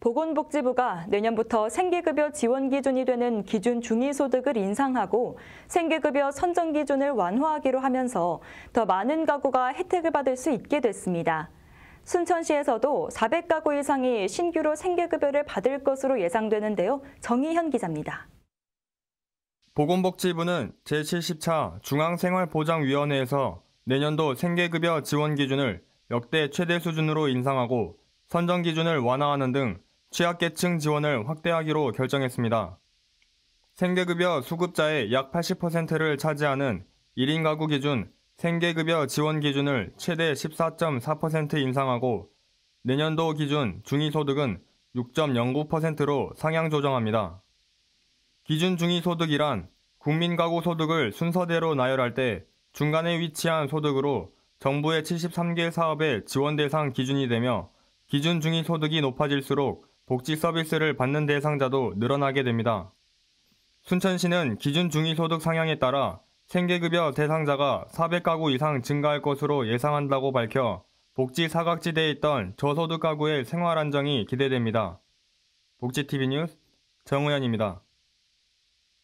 보건복지부가 내년부터 생계급여 지원 기준이 되는 기준 중위소득을 인상하고 생계급여 선정 기준을 완화하기로 하면서 더 많은 가구가 혜택을 받을 수 있게 됐습니다. 순천시에서도 400가구 이상이 신규로 생계급여를 받을 것으로 예상되는데요. 정희현 기자입니다. 보건복지부는 제7 0차 중앙생활보장위원회에서 내년도 생계급여 지원 기준을 역대 최대 수준으로 인상하고 선정 기준을 완화하는 등 취약계층 지원을 확대하기로 결정했습니다. 생계급여 수급자의 약 80%를 차지하는 1인 가구 기준 생계급여 지원 기준을 최대 14.4% 인상하고 내년도 기준 중위소득은 6.09%로 상향 조정합니다. 기준 중위소득이란 국민가구 소득을 순서대로 나열할 때 중간에 위치한 소득으로 정부의 73개 사업의 지원 대상 기준이 되며 기준 중위소득이 높아질수록 복지 서비스를 받는 대상자도 늘어나게 됩니다. 순천시는 기준 중위소득 상향에 따라 생계급여 대상자가 400가구 이상 증가할 것으로 예상한다고 밝혀 복지 사각지대에 있던 저소득 가구의 생활 안정이 기대됩니다. 복지TV 뉴스 정우현입니다.